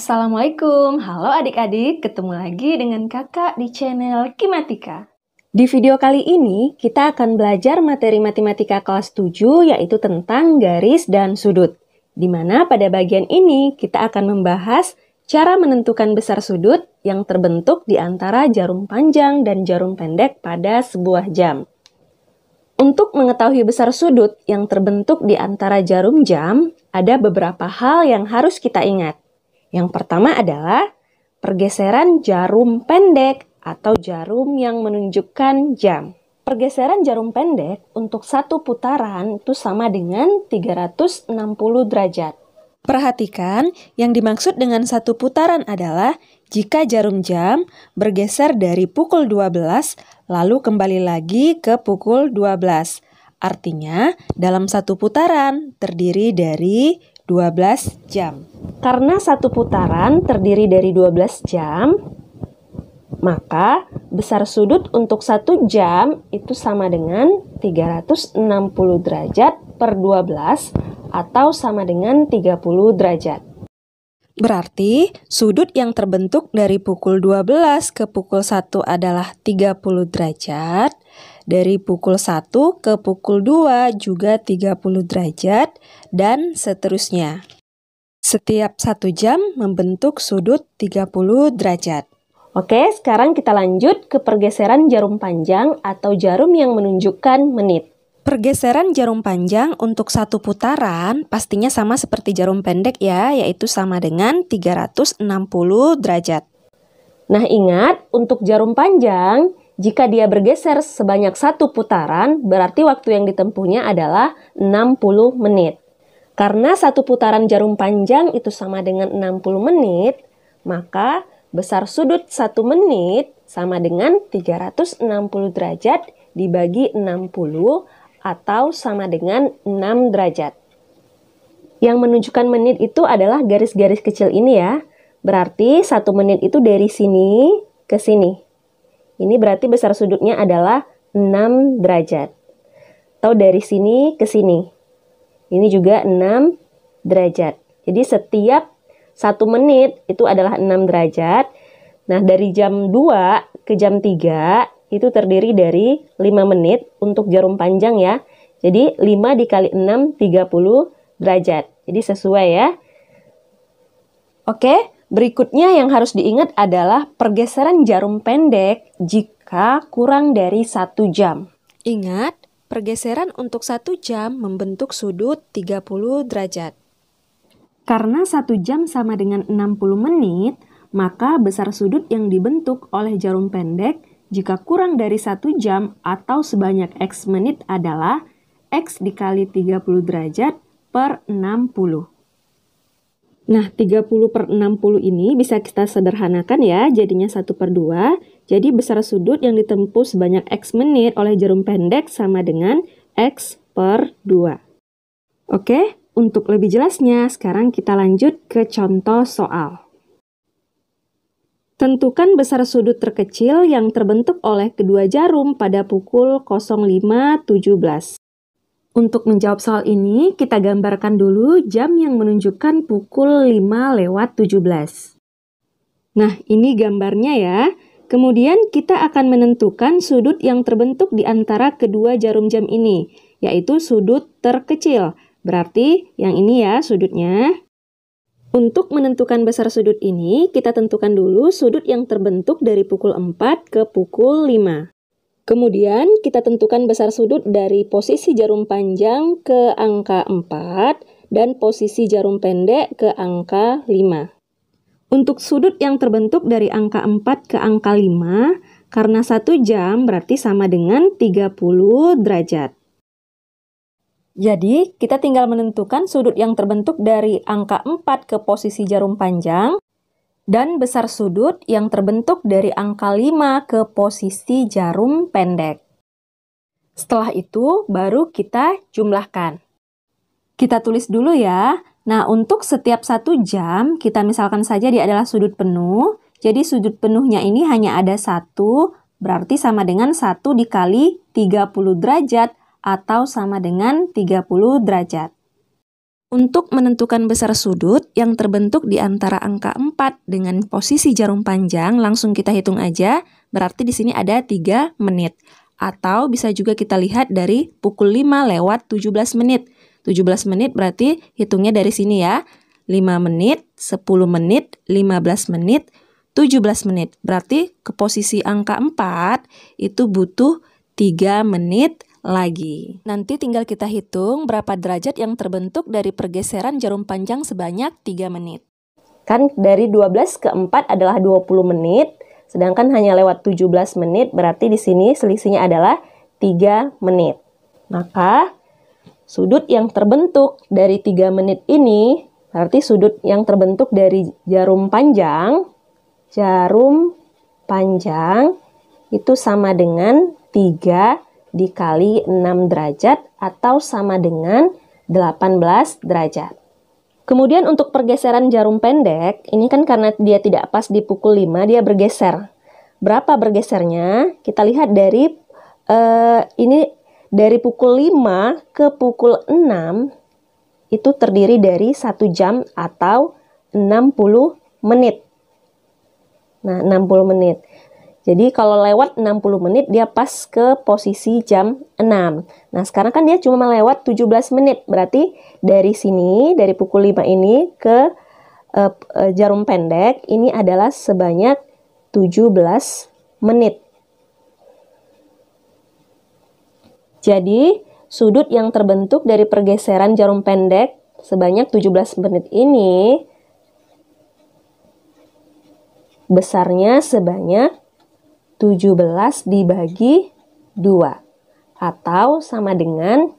Assalamualaikum, halo adik-adik, ketemu lagi dengan kakak di channel Kimatika. Di video kali ini, kita akan belajar materi matematika kelas 7 yaitu tentang garis dan sudut. Di mana pada bagian ini kita akan membahas cara menentukan besar sudut yang terbentuk di antara jarum panjang dan jarum pendek pada sebuah jam. Untuk mengetahui besar sudut yang terbentuk di antara jarum jam, ada beberapa hal yang harus kita ingat. Yang pertama adalah pergeseran jarum pendek atau jarum yang menunjukkan jam. Pergeseran jarum pendek untuk satu putaran itu sama dengan 360 derajat. Perhatikan, yang dimaksud dengan satu putaran adalah jika jarum jam bergeser dari pukul 12 lalu kembali lagi ke pukul 12. Artinya, dalam satu putaran terdiri dari 12 jam. Karena satu putaran terdiri dari 12 jam, maka besar sudut untuk satu jam itu sama dengan 360 derajat per 12 atau sama dengan 30 derajat. Berarti sudut yang terbentuk dari pukul 12 ke pukul 1 adalah 30 derajat dari pukul 1 ke pukul 2 juga 30 derajat dan seterusnya. Setiap satu jam membentuk sudut 30 derajat. Oke, sekarang kita lanjut ke pergeseran jarum panjang atau jarum yang menunjukkan menit. Pergeseran jarum panjang untuk satu putaran pastinya sama seperti jarum pendek ya, yaitu sama dengan 360 derajat. Nah ingat, untuk jarum panjang, jika dia bergeser sebanyak satu putaran, berarti waktu yang ditempuhnya adalah 60 menit. Karena satu putaran jarum panjang itu sama dengan 60 menit, maka besar sudut satu menit sama dengan 360 derajat dibagi 60 atau sama dengan 6 derajat. Yang menunjukkan menit itu adalah garis-garis kecil ini ya. Berarti satu menit itu dari sini ke sini. Ini berarti besar sudutnya adalah 6 derajat. Atau dari sini ke sini. Ini juga 6 derajat. Jadi setiap 1 menit itu adalah 6 derajat. Nah, dari jam 2 ke jam 3 itu terdiri dari 5 menit untuk jarum panjang ya. Jadi 5 dikali 6 30 derajat. Jadi sesuai ya. Oke. Berikutnya yang harus diingat adalah pergeseran jarum pendek jika kurang dari satu jam. Ingat, pergeseran untuk satu jam membentuk sudut 30 derajat. Karena satu jam sama dengan 60 menit, maka besar sudut yang dibentuk oleh jarum pendek jika kurang dari satu jam atau sebanyak X menit adalah X dikali 30 derajat per 60. Nah, 30 per 60 ini bisa kita sederhanakan ya, jadinya 1 per 2. Jadi besar sudut yang ditempuh sebanyak X menit oleh jarum pendek sama dengan X per 2. Oke, untuk lebih jelasnya, sekarang kita lanjut ke contoh soal. Tentukan besar sudut terkecil yang terbentuk oleh kedua jarum pada pukul 05.17. Untuk menjawab soal ini, kita gambarkan dulu jam yang menunjukkan pukul 5 lewat 17. Nah, ini gambarnya ya. Kemudian kita akan menentukan sudut yang terbentuk di antara kedua jarum jam ini, yaitu sudut terkecil. Berarti yang ini ya sudutnya. Untuk menentukan besar sudut ini, kita tentukan dulu sudut yang terbentuk dari pukul 4 ke pukul 5. Kemudian kita tentukan besar sudut dari posisi jarum panjang ke angka 4 dan posisi jarum pendek ke angka 5. Untuk sudut yang terbentuk dari angka 4 ke angka 5, karena 1 jam berarti sama dengan 30 derajat. Jadi, kita tinggal menentukan sudut yang terbentuk dari angka 4 ke posisi jarum panjang dan besar sudut yang terbentuk dari angka 5 ke posisi jarum pendek. Setelah itu, baru kita jumlahkan. Kita tulis dulu ya. Nah, untuk setiap satu jam, kita misalkan saja dia adalah sudut penuh. Jadi, sudut penuhnya ini hanya ada satu, berarti sama dengan satu dikali 30 derajat atau sama dengan 30 derajat. Untuk menentukan besar sudut yang terbentuk di antara angka 4 dengan posisi jarum panjang, langsung kita hitung aja, berarti di sini ada 3 menit. Atau bisa juga kita lihat dari pukul 5 lewat 17 menit. 17 menit berarti hitungnya dari sini ya. 5 menit, 10 menit, 15 menit, 17 menit. Berarti ke posisi angka 4 itu butuh 3 menit, lagi. Nanti tinggal kita hitung berapa derajat yang terbentuk dari pergeseran jarum panjang sebanyak 3 menit. Kan dari 12 ke 4 adalah 20 menit, sedangkan hanya lewat 17 menit berarti di sini selisihnya adalah 3 menit. Maka sudut yang terbentuk dari 3 menit ini berarti sudut yang terbentuk dari jarum panjang jarum panjang itu sama dengan 3 menit dikali 6 derajat atau sama dengan 18 derajat. Kemudian untuk pergeseran jarum pendek, ini kan karena dia tidak pas di pukul 5, dia bergeser. Berapa bergesernya? Kita lihat dari eh, ini dari pukul 5 ke pukul 6 itu terdiri dari 1 jam atau 60 menit. Nah, 60 menit. Jadi kalau lewat 60 menit dia pas ke posisi jam 6. Nah, sekarang kan dia cuma lewat 17 menit. Berarti dari sini dari pukul 5 ini ke uh, uh, jarum pendek ini adalah sebanyak 17 menit. Jadi, sudut yang terbentuk dari pergeseran jarum pendek sebanyak 17 menit ini besarnya sebanyak 17 dibagi 2 atau sama dengan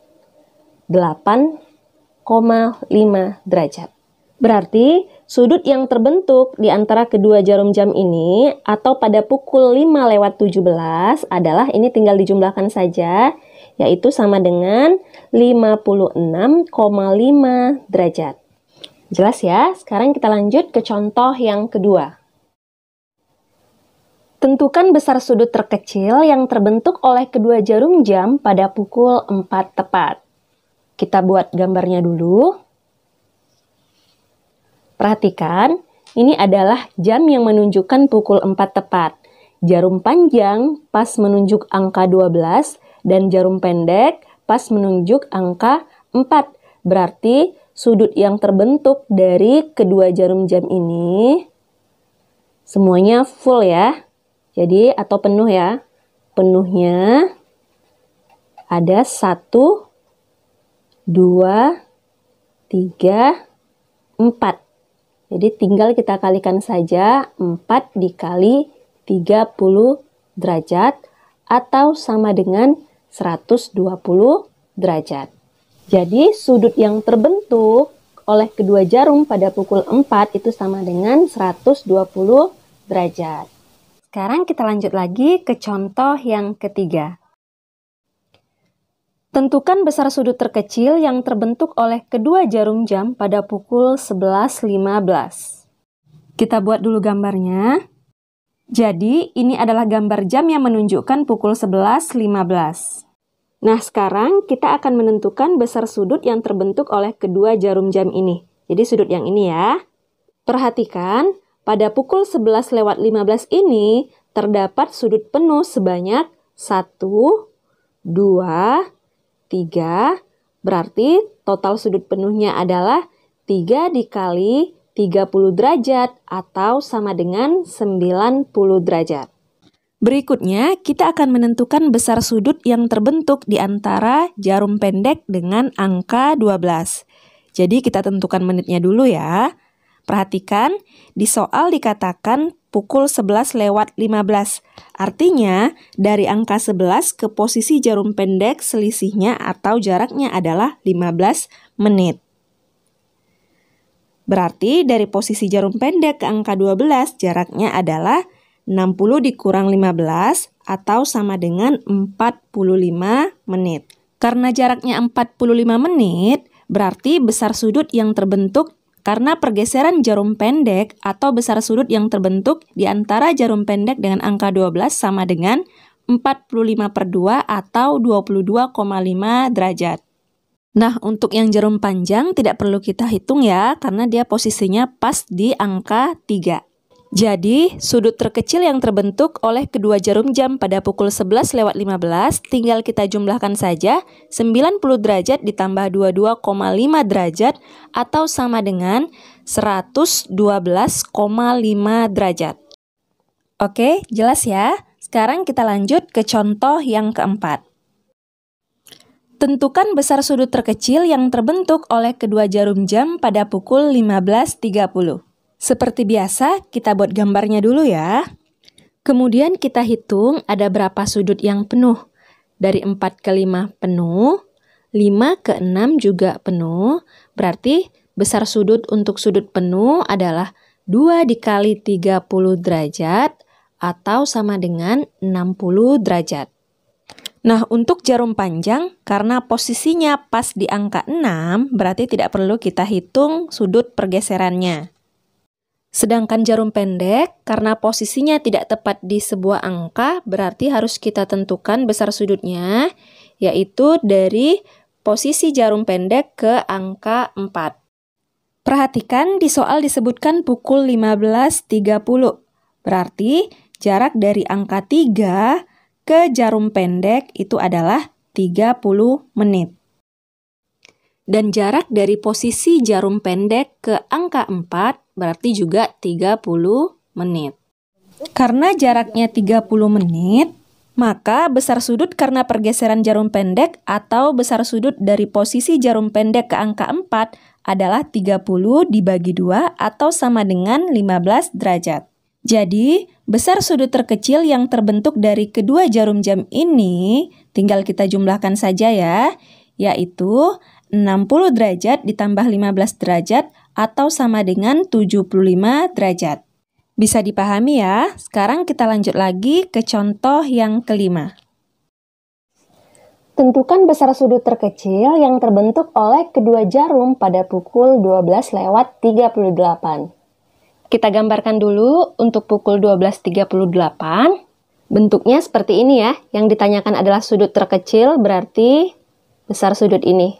8,5 derajat. Berarti sudut yang terbentuk di antara kedua jarum jam ini atau pada pukul 5 lewat 17 adalah ini tinggal dijumlahkan saja yaitu sama dengan 56,5 derajat. Jelas ya? Sekarang kita lanjut ke contoh yang kedua. Tentukan besar sudut terkecil yang terbentuk oleh kedua jarum jam pada pukul 4 tepat. Kita buat gambarnya dulu. Perhatikan, ini adalah jam yang menunjukkan pukul 4 tepat. Jarum panjang pas menunjuk angka 12 dan jarum pendek pas menunjuk angka 4. Berarti sudut yang terbentuk dari kedua jarum jam ini semuanya full ya. Jadi atau penuh ya. Penuhnya ada 1 2 3 4. Jadi tinggal kita kalikan saja 4 dikali 30 derajat atau sama dengan 120 derajat. Jadi sudut yang terbentuk oleh kedua jarum pada pukul 4 itu sama dengan 120 derajat. Sekarang kita lanjut lagi ke contoh yang ketiga. Tentukan besar sudut terkecil yang terbentuk oleh kedua jarum jam pada pukul 11.15. Kita buat dulu gambarnya. Jadi, ini adalah gambar jam yang menunjukkan pukul 11.15. Nah, sekarang kita akan menentukan besar sudut yang terbentuk oleh kedua jarum jam ini. Jadi, sudut yang ini ya. Perhatikan, pada pukul 11 lewat 15 ini terdapat sudut penuh sebanyak 1, 2, 3, berarti total sudut penuhnya adalah 3 dikali 30 derajat atau sama dengan 90 derajat. Berikutnya, kita akan menentukan besar sudut yang terbentuk di antara jarum pendek dengan angka 12. Jadi kita tentukan menitnya dulu ya. Perhatikan, di soal dikatakan pukul 11 lewat 15. Artinya, dari angka 11 ke posisi jarum pendek selisihnya atau jaraknya adalah 15 menit. Berarti dari posisi jarum pendek ke angka 12 jaraknya adalah 60 dikurang 15 atau sama dengan 45 menit. Karena jaraknya 45 menit, berarti besar sudut yang terbentuk karena pergeseran jarum pendek atau besar sudut yang terbentuk di antara jarum pendek dengan angka 12 sama dengan 45 per 2 atau 22,5 derajat. Nah, untuk yang jarum panjang tidak perlu kita hitung ya, karena dia posisinya pas di angka 3. Jadi, sudut terkecil yang terbentuk oleh kedua jarum jam pada pukul 11 lewat 15 tinggal kita jumlahkan saja 90 derajat ditambah 22,5 derajat atau sama dengan 112,5 derajat. Oke, jelas ya? Sekarang kita lanjut ke contoh yang keempat. Tentukan besar sudut terkecil yang terbentuk oleh kedua jarum jam pada pukul 15.30. Seperti biasa, kita buat gambarnya dulu ya. Kemudian kita hitung ada berapa sudut yang penuh. Dari 4 ke 5 penuh, 5 ke 6 juga penuh, berarti besar sudut untuk sudut penuh adalah 2 dikali 30 derajat atau sama dengan 60 derajat. Nah, untuk jarum panjang, karena posisinya pas di angka 6, berarti tidak perlu kita hitung sudut pergeserannya. Sedangkan jarum pendek, karena posisinya tidak tepat di sebuah angka, berarti harus kita tentukan besar sudutnya, yaitu dari posisi jarum pendek ke angka 4. Perhatikan di soal disebutkan pukul 15.30, berarti jarak dari angka 3 ke jarum pendek itu adalah 30 menit. Dan jarak dari posisi jarum pendek ke angka 4 berarti juga 30 menit. Karena jaraknya 30 menit, maka besar sudut karena pergeseran jarum pendek atau besar sudut dari posisi jarum pendek ke angka 4 adalah 30 dibagi 2 atau sama dengan 15 derajat. Jadi, besar sudut terkecil yang terbentuk dari kedua jarum jam ini tinggal kita jumlahkan saja ya, yaitu 60 derajat ditambah 15 derajat atau sama dengan 75 derajat. Bisa dipahami ya? Sekarang kita lanjut lagi ke contoh yang kelima. Tentukan besar sudut terkecil yang terbentuk oleh kedua jarum pada pukul 12 lewat 38. Kita gambarkan dulu untuk pukul 12.38. Bentuknya seperti ini ya, yang ditanyakan adalah sudut terkecil berarti besar sudut ini.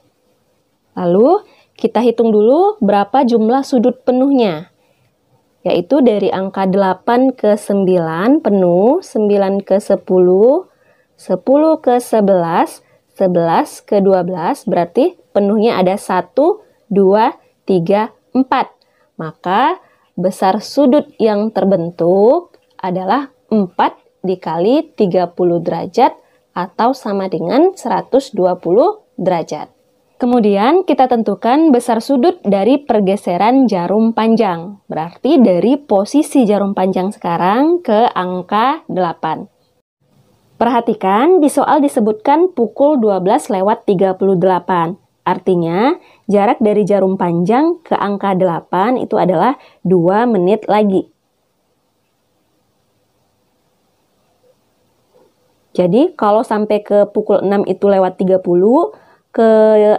Lalu kita hitung dulu berapa jumlah sudut penuhnya. Yaitu dari angka 8 ke 9 penuh, 9 ke 10, 10 ke 11, 11 ke 12 berarti penuhnya ada 1, 2, 3, 4. Maka besar sudut yang terbentuk adalah 4 dikali 30 derajat atau sama dengan 120 derajat. Kemudian kita tentukan besar sudut dari pergeseran jarum panjang. Berarti dari posisi jarum panjang sekarang ke angka 8. Perhatikan di soal disebutkan pukul 12 lewat 38. Artinya jarak dari jarum panjang ke angka 8 itu adalah 2 menit lagi. Jadi kalau sampai ke pukul 6 itu lewat 30, ke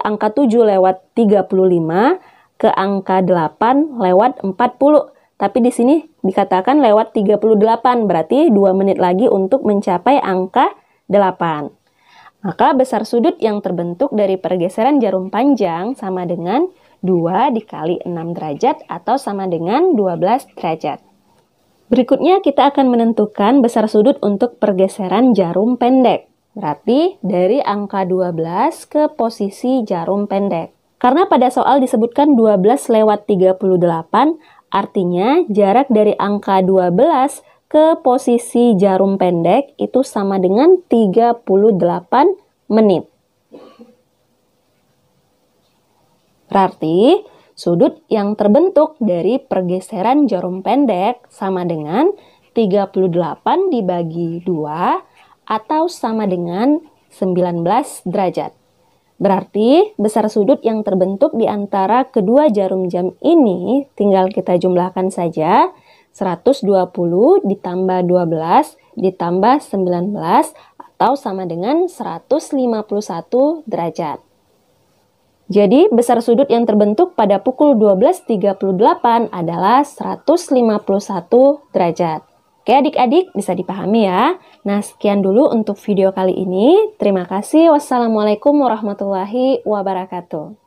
angka 7 lewat 35, ke angka 8 lewat 40. Tapi di sini dikatakan lewat 38, berarti 2 menit lagi untuk mencapai angka 8. Maka besar sudut yang terbentuk dari pergeseran jarum panjang sama dengan 2 dikali 6 derajat atau sama dengan 12 derajat. Berikutnya kita akan menentukan besar sudut untuk pergeseran jarum pendek. Berarti dari angka 12 ke posisi jarum pendek. Karena pada soal disebutkan 12 lewat 38, artinya jarak dari angka 12 ke posisi jarum pendek itu sama dengan 38 menit. Berarti sudut yang terbentuk dari pergeseran jarum pendek sama dengan 38 dibagi 2 atau sama dengan 19 derajat. Berarti besar sudut yang terbentuk di antara kedua jarum jam ini tinggal kita jumlahkan saja 120 ditambah 12 ditambah 19 atau sama dengan 151 derajat. Jadi besar sudut yang terbentuk pada pukul 12.38 adalah 151 derajat. Oke adik-adik bisa dipahami ya. Nah sekian dulu untuk video kali ini. Terima kasih. Wassalamualaikum warahmatullahi wabarakatuh.